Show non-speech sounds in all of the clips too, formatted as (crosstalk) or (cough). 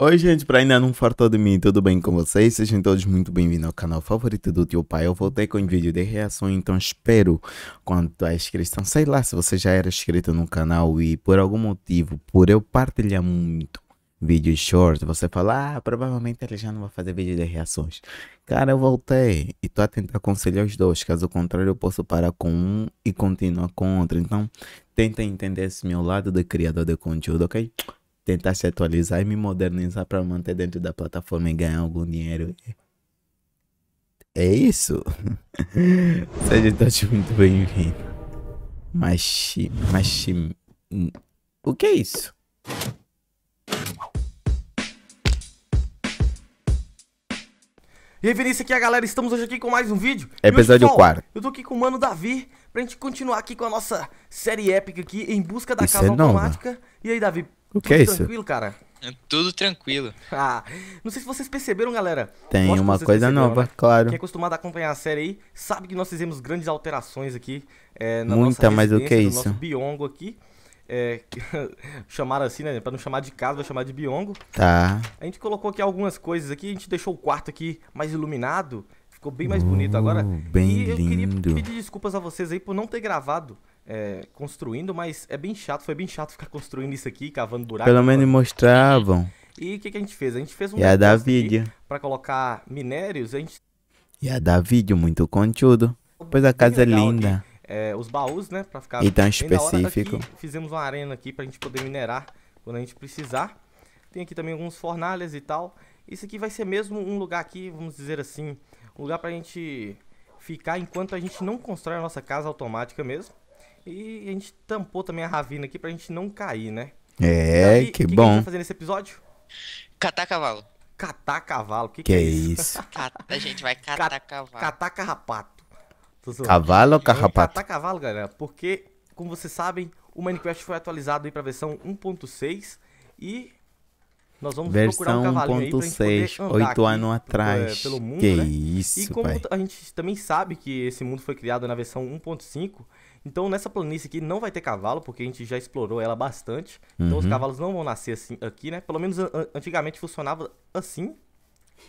Oi gente, para ainda não fartou de mim, tudo bem com vocês? Sejam todos muito bem-vindos ao canal favorito do teu pai. Eu voltei com um vídeo de reação, então espero quanto à inscrição. Sei lá se você já era inscrito no canal e por algum motivo, por eu partilhar muito vídeo short, você fala, ah, provavelmente ele já não vai fazer vídeo de reações. Cara, eu voltei e tô a tentar aconselhar os dois, caso contrário eu posso parar com um e continuar com outro. Então, tenta entender esse meu lado de criador de conteúdo, ok? tentar se atualizar e me modernizar para manter dentro da plataforma e ganhar algum dinheiro. É isso. (laughs) Seja todos então, tipo, muito bem-vindo. Machi, machi. Hum, o que é isso? E aí, Vinícius, aqui é a galera. Estamos hoje aqui com mais um vídeo. É episódio 4. Eu tô aqui com o Mano Davi pra gente continuar aqui com a nossa série épica aqui em busca da isso casa é automática. Nova. E aí, Davi, o que Tudo é isso? tranquilo, cara? É tudo tranquilo. Ah, não sei se vocês perceberam, galera. Tem uma coisa nova, né? claro. Quem é acostumado a acompanhar a série aí, sabe que nós fizemos grandes alterações aqui. É, na Muita, mas o que é isso? No nosso biongo aqui. É, (laughs) chamaram assim, né? Pra não chamar de casa, vou chamar de biongo. Tá. A gente colocou aqui algumas coisas aqui, a gente deixou o quarto aqui mais iluminado. Ficou bem mais uh, bonito agora. Oh, bem e eu lindo. queria pedir desculpas a vocês aí por não ter gravado é, construindo, mas é bem chato, foi bem chato ficar construindo isso aqui, cavando buraco. Pelo menos mostravam. E o que, que, a gente fez? A gente fez um. Ia dar vídeo. Pra colocar minérios, a gente. Ia dar vídeo, muito conteúdo. Pois a casa é linda. é, os baús, né? Pra ficar. E tão específico. Fizemos uma arena aqui pra gente poder minerar quando a gente precisar. Tem aqui também alguns fornalhas e tal. Isso aqui vai ser mesmo um lugar aqui, vamos dizer assim, um lugar pra gente ficar enquanto a gente não constrói a nossa casa automática mesmo. E a gente tampou também a Ravina aqui pra gente não cair, né? É, que, que bom. O que a gente vai fazer nesse episódio? Catar cavalo. Catar cavalo, que, que, que é isso? (laughs) a gente vai catar cavalo. Catar carrapato. Cavalo ou carrapato? Catar cavalo, galera, porque, como vocês sabem, o Minecraft foi atualizado aí pra versão 1.6 e nós vamos Versão procurar um cavalinho 1. aí 6, 8 anos é, atrás. Pelo mundo, que né? isso, E como pai. a gente também sabe que esse mundo foi criado na versão 1.5, então nessa planície aqui não vai ter cavalo, porque a gente já explorou ela bastante. Então uhum. os cavalos não vão nascer assim aqui, né? Pelo menos antigamente funcionava assim.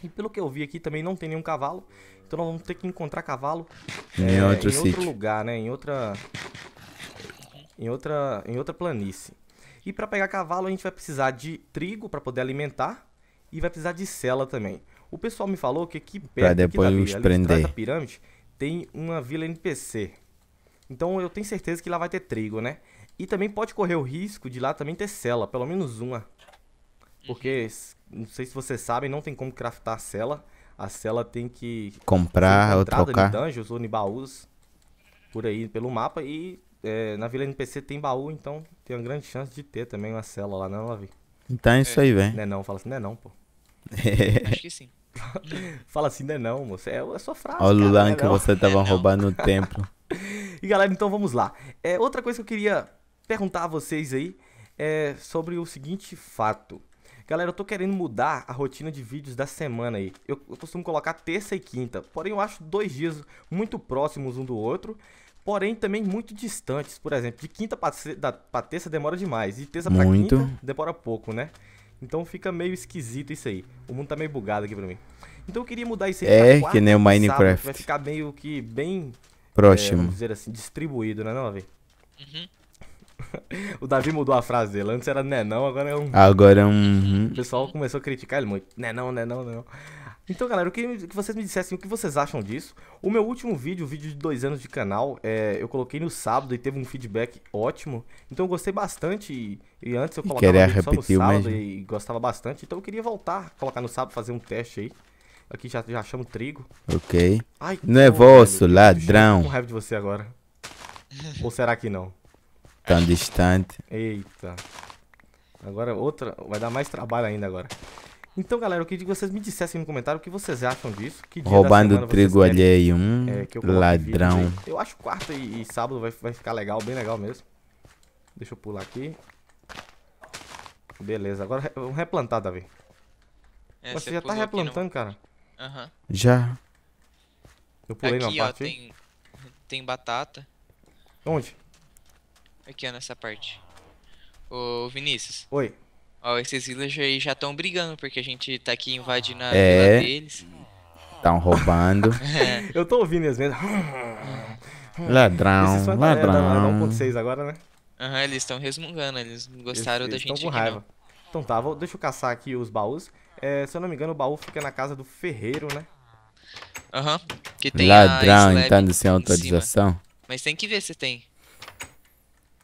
E pelo que eu vi aqui também não tem nenhum cavalo. Então nós vamos ter que encontrar cavalo em, é, outro, em outro lugar, né? Em outra em outra em outra planície. E para pegar cavalo a gente vai precisar de trigo para poder alimentar e vai precisar de cela também. O pessoal me falou que aqui perto depois aqui da, vila, da pirâmide tem uma vila NPC. Então eu tenho certeza que lá vai ter trigo, né? E também pode correr o risco de lá também ter cela, pelo menos uma. Porque, uhum. não sei se vocês sabem, não tem como craftar a cela. A cela tem que... Comprar ou trocar. em dungeons ou em baús, por aí, pelo mapa. E é, na Vila NPC tem baú, então tem uma grande chance de ter também uma cela lá, não, né, Lavi? Então é isso é. aí, velho. Não é não, fala assim, não é não, pô. (laughs) Acho que sim. (laughs) fala assim, não é não, moço. É, a é sua frase. Olha o Lulan é que você tava roubando o templo. (laughs) E galera, então vamos lá. É, outra coisa que eu queria perguntar a vocês aí é sobre o seguinte fato. Galera, eu tô querendo mudar a rotina de vídeos da semana aí. Eu, eu costumo colocar terça e quinta, porém eu acho dois dias muito próximos um do outro, porém também muito distantes. Por exemplo, de quinta para terça demora demais, de terça para quinta demora pouco, né? Então fica meio esquisito isso aí. O mundo tá meio bugado aqui pra mim. Então eu queria mudar isso aí É, quarta, que nem o Minecraft. Sábado, vai ficar meio que bem Próximo. É, vamos dizer assim, distribuído, né, não, Davi? Uhum. (laughs) o Davi mudou a frase dele. Antes era né não, agora é um. Agora é um. Uhum. O pessoal começou a criticar ele muito. Né não, né não, né Então, galera, eu queria que vocês me dissessem o que vocês acham disso. O meu último vídeo, o vídeo de dois anos de canal, é, eu coloquei no sábado e teve um feedback ótimo. Então, eu gostei bastante. E, e antes eu colocava e repetir, só no sábado e gostava bastante. Então, eu queria voltar, colocar no sábado, fazer um teste aí. Aqui já, já achamos trigo. Ok. Ai, não é vosso, velho. ladrão. Com raiva de você agora. (laughs) Ou será que não? Tão distante. Eita. Agora outra. Vai dar mais trabalho ainda agora. Então, galera, eu queria que vocês me dissessem no comentário o que vocês acham disso. Roubando trigo alheio, um é, ladrão. Eu acho quarta e, e, sábado vai, vai ficar legal, bem legal mesmo. Deixa eu pular aqui. Beleza, agora vamos replantar, Davi. É, você, você já tá replantando, cara. Aham. Uhum. Já. Eu pulei aqui, na ó, Tem, tem batata. Onde? Aqui, ó, nessa parte. Ô, Vinícius. Oi. Ó, esses villagers aí já estão brigando porque a gente tá aqui invadindo a é. vila deles. Estão roubando. (laughs) é. Eu tô ouvindo eles mesmo. ladrão, é ladrão. É 1.6 agora, né? Aham, uhum, eles estão resmungando, eles gostaram eles, da eles gente. Estão com raiva. Não. Então tá, vou, deixa eu caçar aqui os baús. É, se eu não me engano, o baú fica na casa do ferreiro, né? Aham. Uhum. Que tem Ladrão entrando sem autorização. Mas tem que ver se tem.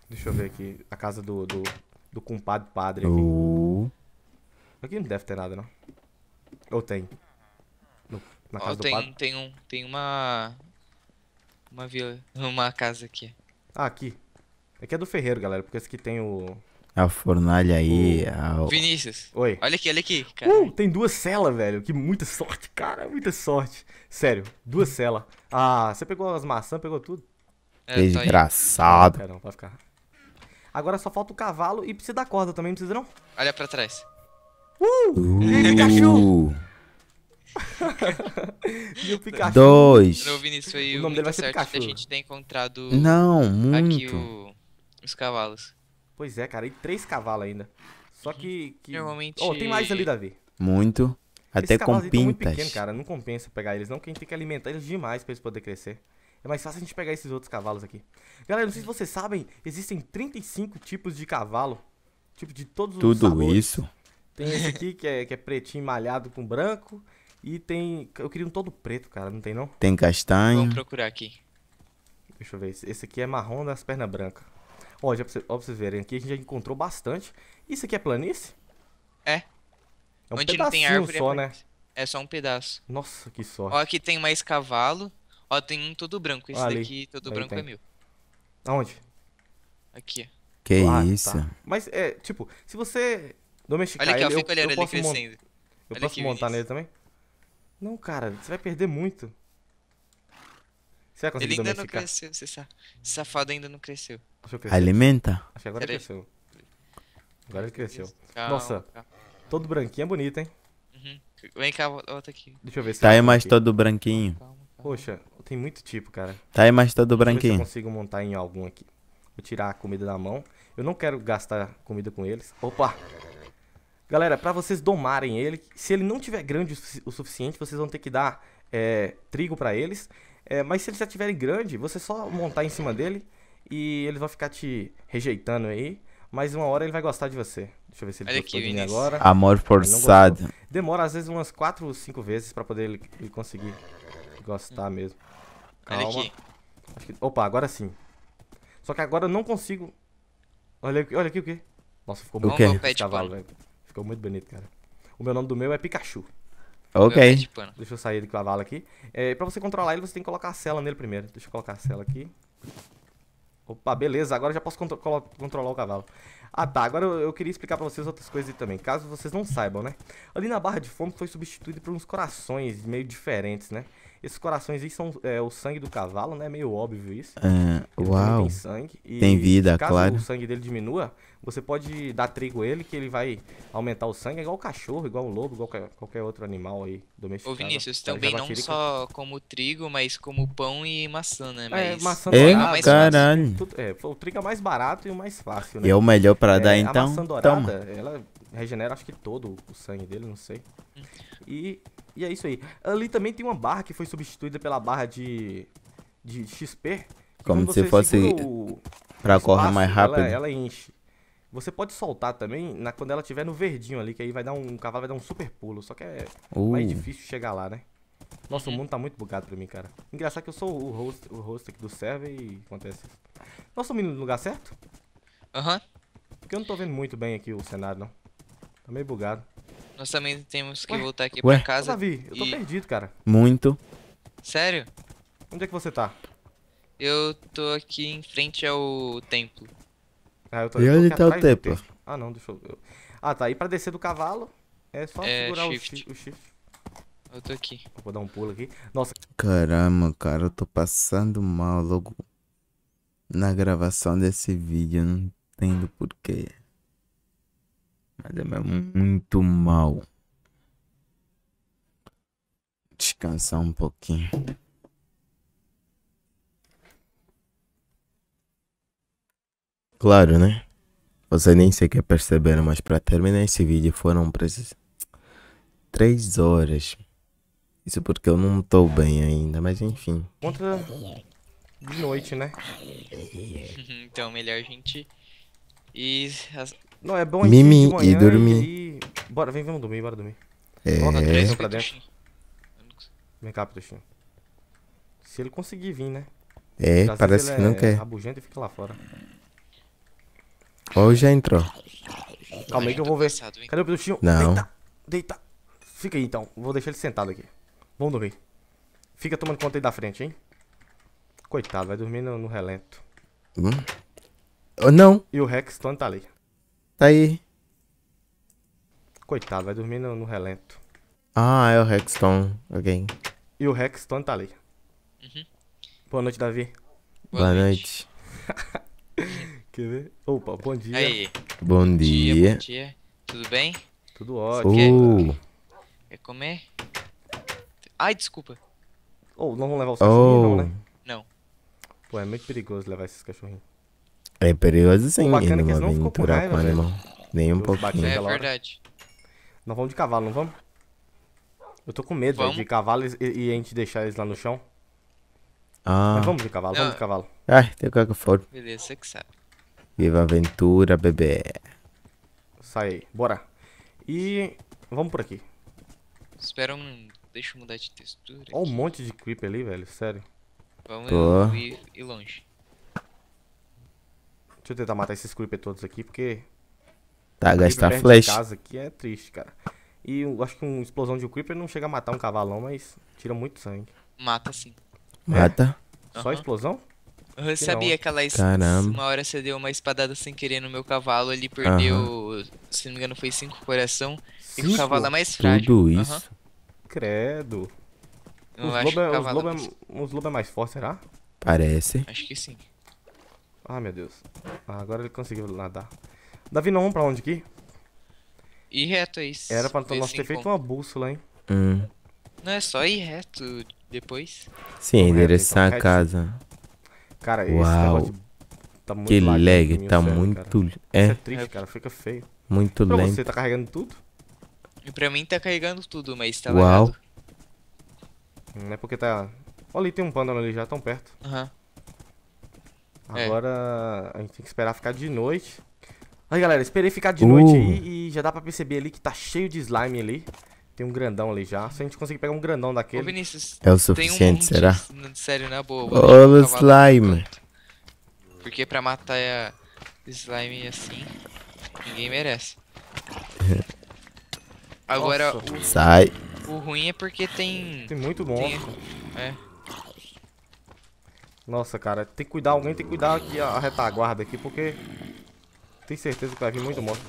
Deixa eu ver aqui. A casa do, do, do compadre padre aqui. Uh. Aqui não deve ter nada, não. Ou tem? No, na casa oh, tem, do padre? Tem, um, tem uma... Uma vila... Uma casa aqui. Ah, aqui. Aqui é do ferreiro, galera. Porque esse aqui tem o... A fornalha aí. A... Vinícius. Oi. Olha aqui, olha aqui. Uh, cara. Uh, tem duas celas, velho. Que muita sorte, cara. Muita sorte. Sério, duas celas. Ah, você pegou as maçãs, pegou tudo? É, Desgraçado. Tá não, pode ficar. Agora só falta o cavalo e precisa da corda também, não precisa não? Olha pra trás. Uh! uh. Pikachu! o (laughs) Pikachu. Dois. não Vinícius, foi o, nome dele vai ser Pikachu. A gente encontrado... Não, muito. Aqui o... os cavalos. Pois é, cara, e três cavalos ainda. Só que. que... Normalmente. Oh, tem mais ali, Davi. Muito. Até com pintas. Muito pequeno, cara. Não compensa pegar eles, não. Quem tem que alimentar eles demais pra eles poderem crescer. É mais fácil a gente pegar esses outros cavalos aqui. Galera, não sei se vocês sabem, existem 35 tipos de cavalo. Tipo, de todos Tudo os sabores. Tudo isso. Tem esse aqui que é, que é pretinho malhado com branco. E tem. Eu queria um todo preto, cara, não tem não? Tem castanho. Vamos procurar aqui. Deixa eu ver. Esse aqui é marrom das pernas brancas. Ó, já pra, vocês, ó, pra vocês verem aqui, a gente já encontrou bastante. Isso aqui é planície? É. É um Onde não tem árvore é só, é né? É só um pedaço. Nossa, que sorte. Ó, aqui tem mais cavalo. Ó, tem um todo branco. Esse Ali. daqui todo branco é tem. é meu. Aonde? Aqui. Que ah, tá. isso. Tá. Mas, é, tipo, se você domesticar Olha aqui, ele, ó, fica olhando ele Eu posso montar nele também? Não, cara, você vai perder muito. Você vai Ele ainda não cresceu, você sabe. Esse safado ainda não cresceu. Alimenta. Acho que agora cresceu. Agora ele cresceu. Calma, Nossa, calma. todo branquinho é bonito, hein? Uhum. Vem cá, volta aqui. Deixa eu ver se Tá aí mais aqui. todo branquinho. Calma, Poxa, tem muito tipo, cara. Tá aí mais todo Deixa branquinho. Ver se eu consigo montar em algum aqui. Vou tirar a comida da mão. Eu não quero gastar comida com eles. Opa! Galera, pra vocês domarem ele, se ele não tiver grande o suficiente, vocês vão ter que dar é, trigo pra eles. É, mas se eles já tiverem grande, você só montar em cima dele e ele vai ficar te rejeitando aí. Mas uma hora ele vai gostar de você. Deixa eu ver se ele Olha gostou de mim agora. Amor forçado. Demora às vezes umas 4 ou 5 vezes pra poder ele, ele conseguir gostar hum. mesmo. Calma. Olha aqui. Que... Opa, agora sim. Só que agora eu não consigo... Olha, olha aqui o quê? Nossa, ficou muito bonito cavalo, Ficou muito bonito, cara. O meu nome do meu é Pikachu. Ok. Deixa eu sair do cavalo aqui. É, pra você controlar ele, você tem que colocar a cela nele primeiro. Deixa eu colocar a cela aqui. Opa, beleza. Agora eu já posso contro controlar o cavalo. Ah tá, agora eu, eu, queria explicar pra vocês outras coisas também, caso vocês não saibam, né? Ali na barra de fome foi substituído por uns corações meio diferentes, né? Esses corações aí são é, o sangue do cavalo, né? Meio óbvio isso. É, uau. Tem sangue. E, tem vida, caso claro. o sangue dele diminua, você pode dar trigo a ele, que ele vai aumentar o sangue, é igual o cachorro, igual o lobo, igual qualquer outro animal aí domesticado. Ô Vinícius, tá, também não só como trigo, mas como pão e maçã, né? É, mas... É, maçã é, dourada. Caralho. É, o trigo é mais barato e o mais fácil, né? E é o melhor pra é, dar, então. A maçã dourada, Toma. ela regenera acho que todo o sangue dele, não sei. Hum. E e é isso aí. Ali também tem uma barra que foi substituída pela barra de, de XP. Como se fosse para pra correr mais rápido. Ela, ela, enche. Você pode soltar também na, quando ela estiver no verdinho ali, que aí vai dar um, um, cavalo vai dar um super pulo. Só que é uh. mais difícil chegar lá, né? Nossa, o uhum. mundo tá muito bugado pra mim, cara. Engraçado que eu sou o host, o host aqui do server e acontece isso. Nós estamos no lugar certo? Aham. Porque eu não tô vendo muito bem aqui o cenário, não. Tá meio bugado. Nós também temos que Ué? voltar aqui Ué? pra casa. Ô, Davi, eu tô perdido, cara. Muito. Sério? Onde é que você tá? Eu tô aqui em frente ao templo. Ah, eu tô, e onde tá o templo? Ah, não, deixa eu... Ah, tá. E pra descer do cavalo, é só é, segurar shift. o shift. Eu tô aqui. Vou dar um pulo aqui. Nossa. Caramba, cara, eu tô passando mal logo na gravação desse vídeo. Não entendo porquê. Mas é muito mal. Descansar um pouquinho. Claro, né? Vocês nem sequer é perceberam, mas para terminar esse vídeo foram precisas três horas. Isso porque eu não tô bem ainda, mas enfim. Contra de noite, né? (laughs) então, melhor a gente ir não, é bom Mimi e dormir. E... Bora, vem, vamos dormir, bora dormir. É. Coloca três pra dentro. Vem cá, Pituxinho. Se ele conseguir vir, né? É, Às parece que não é quer. rabugento e fica lá fora. Ou já entrou. Calma aí que eu vou ver. Cadê o Pituxinho? Não. Deita, deita. Fica aí então, vou deixar ele sentado aqui. Vamos dormir. Fica tomando conta aí da frente, hein? Coitado, vai dormir no, no relento. Hum? Não. E o Rex, tá ali. Tá aí. Coitado, vai dormir no, no relento. Ah, é o Hexton. Alguém. E o Hexton tá ali. Uhum. Boa noite, Davi. Boa, Boa noite. noite. (laughs) Quer ver? Opa, bom dia. Aí. Bom, bom dia. dia. Bom dia. Tudo bem? Tudo ótimo. Oh. Quer comer? Ai, desculpa. Ou oh, não vão levar os cachorrinhos, oh. não, né? Não. Pô, é muito perigoso levar esses cachorrinhos. É perigoso sim, o bacana é que eles não ficou com raiva, com animal. Nem um pouquinho. É verdade. Nós vamos de cavalo, não vamos? Eu tô com medo véio, de cavalo e, e, a gente deixar eles lá no chão. Ah. Mas vamos de cavalo, vamos de ah. cavalo. Ai, tem qualquer for. Beleza, você que sabe. Viva a aventura, bebê. Sai, bora. E vamos por aqui. Espera um... Deixa eu mudar de textura. Olha um monte de creep ali, velho, sério. Vamos ir, ir longe. Deixa eu tentar matar esses creeper todos aqui, porque. Tá, gastar flash. casa aqui é triste, cara. E eu acho que uma explosão de creeper não chega a matar um cavalão, mas tira muito sangue. Mata sim. Mata? É? Uhum. Só explosão? Eu que sabia não. que ela Caramba. uma hora você deu uma espadada sem querer no meu cavalo, ele perdeu, uhum. se não me engano, foi cinco coração. Cinco? E o cavalo é mais frágil. Tudo isso. Uhum. Credo. os lobos é, lobo é, é, é mais... lobo é mais forte, será? Parece. Acho que sim. Ah, meu Deus. Ah, agora ele conseguiu nadar. Davi, não vamos pra onde aqui? Ir reto aí. É Era pra nós ter feito uma bússola, hein? Hum. Não, é só ir reto depois. Sim, é, endereçar reto, então, a casa. Cara, Uau. esse de... Tá muito que lag, lag tá muito... Cara. É. Isso é triste, cara. Fica feio. Muito pra lento. você, tá carregando tudo? E pra mim tá carregando tudo, mas tá Uau. Não é porque tá... Olha ali, tem um pântano ali já, tão perto. Aham. Uhum. É. Agora é. a gente tem que esperar ficar de noite. Aí, galera, esperei ficar de uh. noite aí e já dá pra perceber ali que tá cheio de slime ali. Tem um grandão ali já. Se a gente conseguir pegar um grandão daquele... Ô, Vinícius, é o suficiente, um será? De... Sério, na boa. Olha o slime. Porque pra matar é, slime assim, ninguém merece. Agora... O... Sai. O ruim é porque tem... Tem muito monstro. Tem... É. Nossa, cara, tem que cuidar, alguém tem que cuidar aqui a retaguarda aqui, porque tem certeza que vai vir muito morto.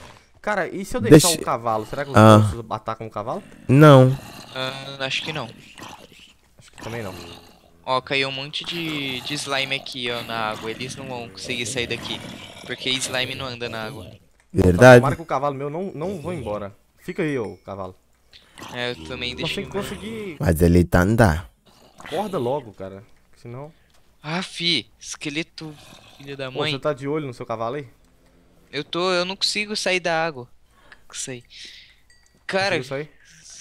Cara, e se eu deixar Deixa... um cavalo, será que os ah. monstros atacam o cavalo? Não. Uh, acho que não. Acho que também não. Ó, caiu um monte de, de slime aqui, ó, na água. Eles não vão conseguir sair daqui, porque slime não anda na água. Verdade. Tomara que o cavalo meu não, não vou embora. Fica aí, ô cavalo. É, eu também deixei. Mas conseguir... Mas ele tá andar. Acorda logo, cara, senão... Ah, fi, esqueleto, filho da mãe. Pô, você tá de olho no seu cavalo aí? Eu tô, eu não consigo sair da água. Sei. Cara, sair?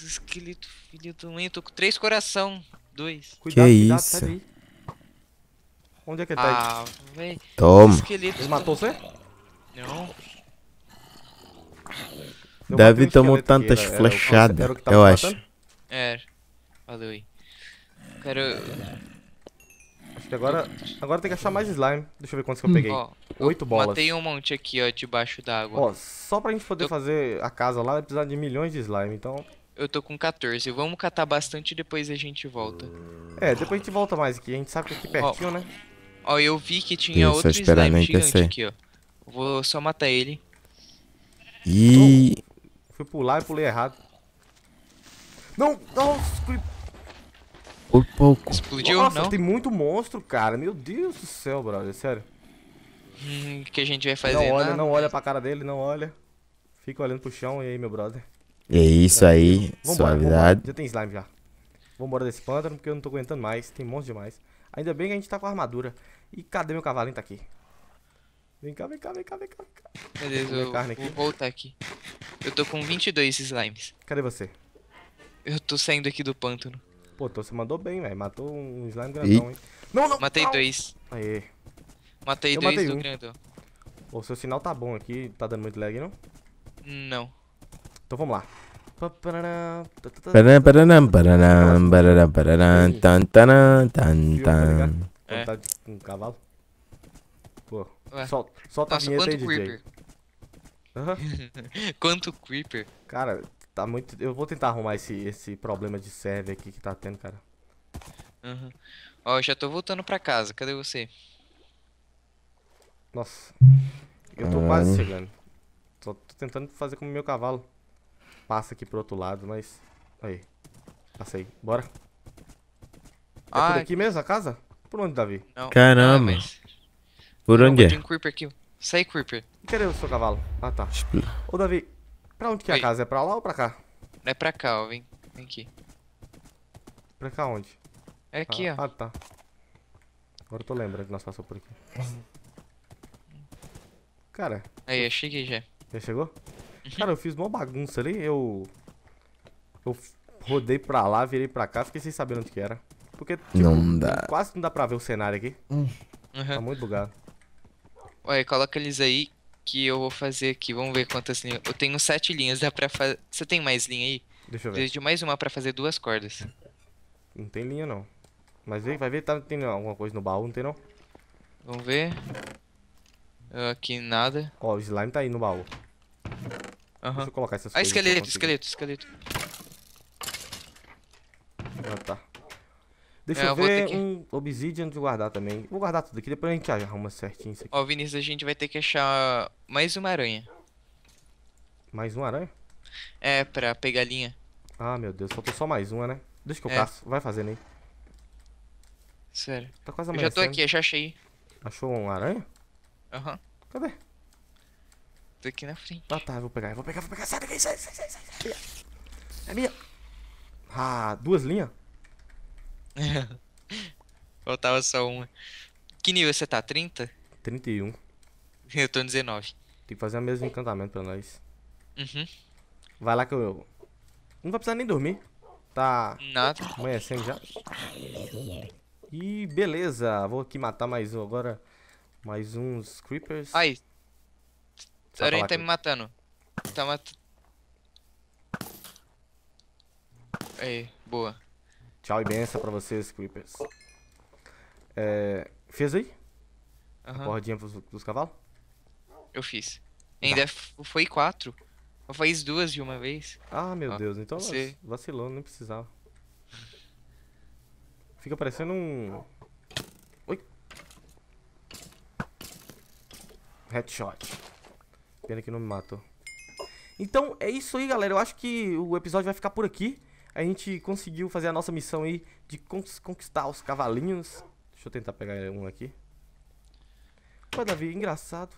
esqueleto, filho da mãe, eu tô com três coração. Dois. que cuidado, isso? Tá Onde é que ele tá? Ah, Toma. Esqueleto, ele matou você? Não. Eu tomou tantas era, flechadas, era eu acho. É, valeu aí. Quero Acho que agora, agora tem que achar mais slime. Deixa eu ver quantos que eu hum. peguei. Ó, Oito eu bolas. Matei um monte aqui, ó, debaixo d'água. Ó, só pra gente poder fazer a casa lá, vai precisar de milhões de slime, então... Eu tô com 14. Vamos catar bastante e depois a gente volta. É, depois a gente volta mais aqui. A gente sabe que aqui pertinho, ó, né? Ó, eu vi que tinha Isso, outro slime gigante descer. aqui, ó. Vou só matar ele. E... Oh, fui pular e pulei errado. Não! Nossa, por pouco. Explodiu? Nossa, não? tem muito monstro, cara. Meu Deus do céu, brother. Sério. Hum, o que a gente vai fazer? Não olha, não, não olha pra cara dele, não olha. Fica olhando pro chão e aí, meu brother. é isso aí, vambora, suavidade. Vambora. Já tem slime já. Vambora desse pântano, porque eu não tô aguentando mais. Tem monstro demais. Ainda bem que a gente tá com armadura. E cadê meu cavalinho? Tá aqui. Vem cá, vem cá, vem cá, vem cá. Beleza, eu vou aqui. voltar aqui. Eu tô com 22 slimes. Cadê você? Eu tô saindo aqui do pântano. Pô, então você mandou bem, velho. Matou um slime grandão, hein? Não, não! Matei não. dois. Aê. Matei eu dois matei do um. grandão. Pô, seu sinal tá bom aqui. Tá dando muito lag, não? Não. Então vamos lá. Paranam, paranam, paranam, É. um tá cavalo? Pô, solta, solta Nossa, a vinheta aí, DJ. Creeper. Uhum. (laughs) quanto Creeper. Cara, Tá muito. Eu vou tentar arrumar esse, esse problema de server aqui que tá tendo, cara. Uhum. Ó, eu já tô voltando pra casa. Cadê você? Nossa. Eu tô ah. quase chegando. tô tentando fazer como meu cavalo. Passa aqui pro outro lado, mas. Aí. Passei. Bora. É ah, por aqui mesmo a casa? Por onde, Davi? Não. Caramba. Ah, mas... Por onde é? Tem um creeper aqui. Sai, creeper. Cadê o seu cavalo? Ah, tá. Ô, Davi, Pra onde que é a casa? É pra lá ou pra cá? É pra cá, ó. Vem, vem aqui. Pra cá onde? É aqui, ah, ó. Ah, tá. Agora eu tô lembrando que nós passamos por aqui. Cara. Aí, eu cheguei já. Já chegou? Uhum. Cara, eu fiz uma bagunça ali. Eu. Eu rodei pra lá, virei pra cá, fiquei sem saber onde que era. Porque tipo, não dá. quase não dá pra ver o cenário aqui. Uhum. Tá muito bugado. Ué, coloca eles aí que eu vou fazer aqui. Vamos ver quantas linhas. Eu tenho sete linhas, dá pra fazer. Você tem mais linha aí? Deixa eu ver. Preciso de mais uma pra fazer duas cordas. Não tem linha não. Mas vai ver, tá, tem alguma coisa no baú, não tem não? Vamos ver. Ah, aqui nada. Ó, o slime tá aí no baú. Uhum. Deixa eu colocar essas ah, coisas. Ah, esqueleto, esqueleto, esqueleto. Ah, tá. Deixa é, eu, eu ver que... um obsidian de guardar também. Vou guardar tudo aqui, depois a gente arruma certinho isso aqui. Ó, Vinícius, a gente vai ter que achar mais uma aranha. Mais uma aranha? É, pra pegar linha. Ah, meu Deus, faltou só mais uma, né? Deixa que eu é. caço, vai fazendo aí. Sério. Tá quase Eu já tô aqui, eu já achei. Achou uma aranha? Aham. Uhum. Cadê? Tô aqui na frente. Ah tá, vou pegar, vou pegar, vou pegar. Sai daqui, sai, sai, sai, sai. É minha. Ah, duas linhas? (laughs) Faltava só uma. Que nível você tá? 30? 31. (laughs) Eu tô em 19. Tem que fazer o mesmo encantamento pra nós. Uhum. Vai lá que eu. Não vai precisar nem dormir. Tá. Nada. Amanhecendo já. E beleza. Vou aqui matar mais um agora. Mais uns creepers. Aí. Aranha tá me matando. Tá matando. Aí, boa. Tchau e benção pra vocês, Creepers. É, fez aí? Uhum. A porradinha pros, pros cavalos? Eu fiz. Ainda ah. foi quatro. Eu fiz duas de uma vez. Ah, meu ah, Deus. Então você... vacilou, não precisava. Fica parecendo um... Oi. Headshot. Pena que não me matou. Então é isso aí, galera. Eu acho que o episódio vai ficar por aqui a gente conseguiu fazer a nossa missão aí de conquistar os cavalinhos. Deixa eu tentar pegar um aqui. Pô, Davi, engraçado.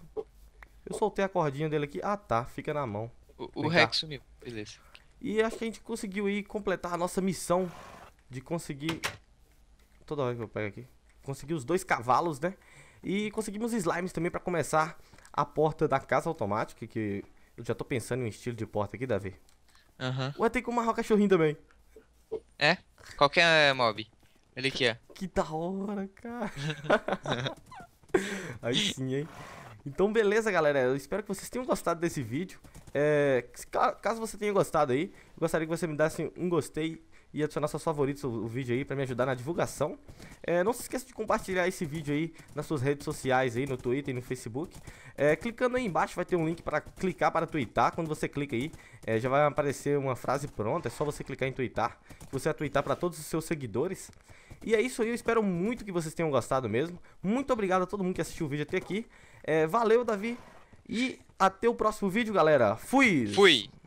Eu soltei a cordinha dele aqui. Ah, tá. Fica na mão. O, o Rex sumiu. Beleza. E acho que a gente conseguiu aí completar a nossa missão de conseguir... Toda hora que eu pego aqui. Conseguir os dois cavalos, né? E conseguimos slimes também pra começar a porta da casa automática, que eu já tô pensando em um estilo de porta aqui, Davi. Aham. Ué, tem como amarrar o cachorrinho também. É? Qual que é mob? Ele que é. Que da hora, cara. (laughs) Aí sim, hein? Então, beleza, galera. Eu espero que vocês tenham gostado desse vídeo. É, caso você tenha gostado aí, eu gostaria que você me desse um gostei e adicionar seus favoritos o, o vídeo aí para me ajudar na divulgação. É, não se esqueça de compartilhar esse vídeo aí nas suas redes sociais aí, no Twitter e no Facebook. É, clicando aí embaixo vai ter um link para clicar para twittar. Quando você clica aí, é, já vai aparecer uma frase pronta, é só você clicar em twittar, que você vai twittar para todos os seus seguidores. E é isso aí, eu espero muito que vocês tenham gostado mesmo. Muito obrigado a todo mundo que assistiu o vídeo até aqui. É, valeu, Davi. E até o próximo vídeo, galera. Fui! Fui!